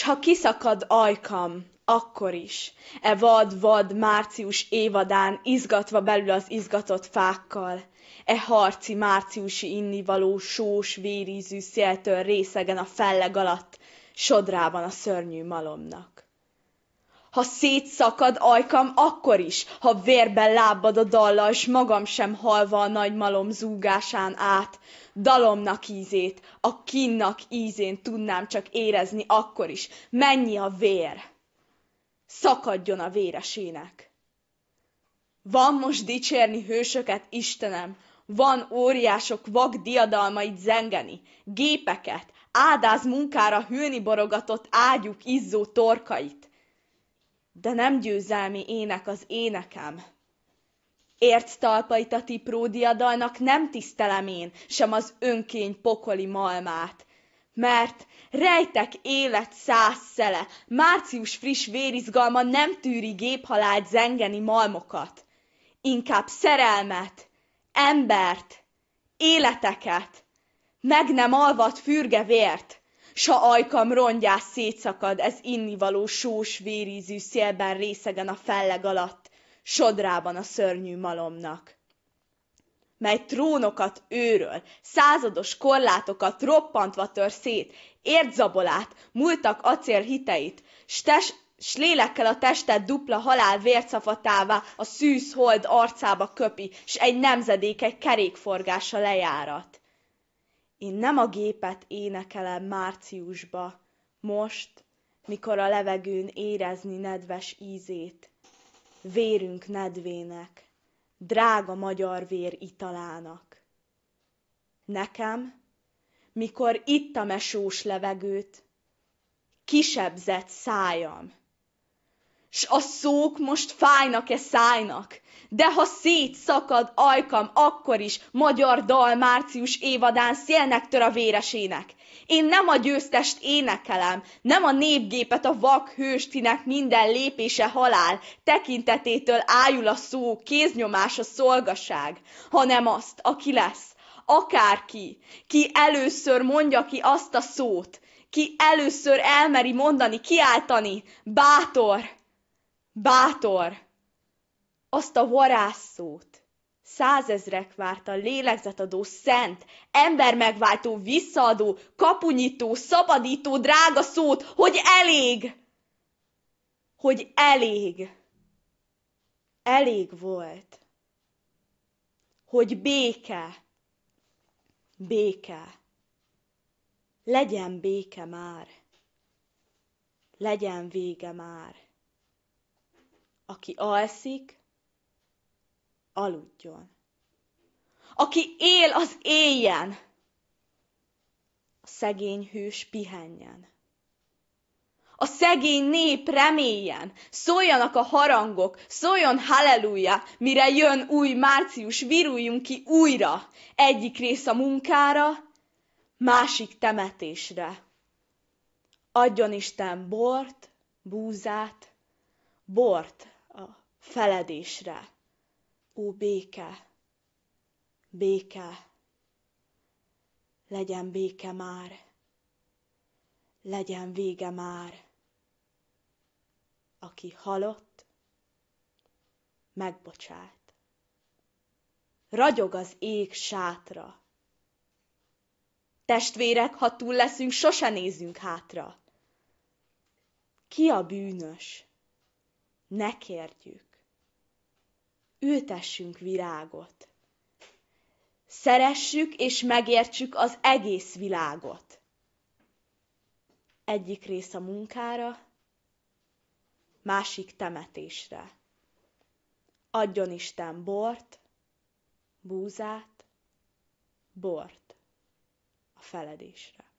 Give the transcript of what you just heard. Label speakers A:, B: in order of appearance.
A: S ha kiszakad ajkam, akkor is, e vad-vad március évadán izgatva belül az izgatott fákkal, e harci márciusi innivaló sós vérízű széltől részegen a felleg alatt, sodrában a szörnyű malomnak. Ha szétszakad ajkam, akkor is, ha vérben lábbad a dallal, s magam sem halva a nagy malom zúgásán át. Dalomnak ízét, a kinnak ízén tudnám csak érezni akkor is, mennyi a vér. Szakadjon a véresének. Van most dicsérni hősöket, Istenem, van óriások vak diadalmait zengeni, gépeket, ádáz munkára hőni borogatott ágyuk izzó torkait de nem győzelmi ének az énekem. Ért talpait a tipródiadalnak nem tisztelem én, sem az önkény pokoli malmát. Mert rejtek élet száz szele, március friss vérizgalma nem tűri géphalált zengeni malmokat. Inkább szerelmet, embert, életeket, meg nem alvat fürge vért. Sa ajkam rongyás szétszakad, ez innivaló sós vérízű szélben részegen a felleg alatt, sodrában a szörnyű malomnak mely trónokat őről, százados korlátokat roppantva tör szét, ért zabolát, múltak acél hiteit, s, tes, s lélekkel a testet dupla halál vércafatává a szűz hold arcába köpi, s egy nemzedék egy kerékforgása lejárat. Én nem a gépet énekelem márciusba, most, mikor a levegőn érezni nedves ízét, vérünk nedvének, drága magyar vér italának. Nekem, mikor itt a mesós levegőt, kisebzett szájam, s a szók most fájnak-e szájnak? De ha szétszakad ajkam, akkor is magyar dal március évadán szélnek tör a véresének. Én nem a győztest énekelem, nem a népgépet a vak hőstinek minden lépése halál, tekintetétől ájul a szó, kéznyomás a szolgaság, hanem azt, aki lesz, akárki, ki először mondja ki azt a szót, ki először elmeri mondani, kiáltani, bátor, Bátor! Azt a varázsszót! Százezrek várta lélegzetadó, szent, embermegváltó, visszaadó, kapunyító, szabadító, drága szót, hogy elég! Hogy elég! Elég volt. Hogy béke! Béke! Legyen béke már! Legyen vége már! Aki alszik, aludjon. Aki él, az éljen. A szegény hős pihenjen. A szegény nép reméljen, szóljanak a harangok, szóljon halleluja, mire jön új március, viruljunk ki újra. Egyik rész a munkára, másik temetésre. Adjon Isten bort, búzát, bort a feledésre. Ó, béke, béke, legyen béke már, legyen vége már. Aki halott, megbocsát. Ragyog az ég sátra. Testvérek, ha túl leszünk, sose nézünk hátra. Ki a bűnös? ne kérjük. Ültessünk virágot. Szeressük és megértsük az egész világot. Egyik rész a munkára, másik temetésre. Adjon Isten bort, búzát, bort a feledésre.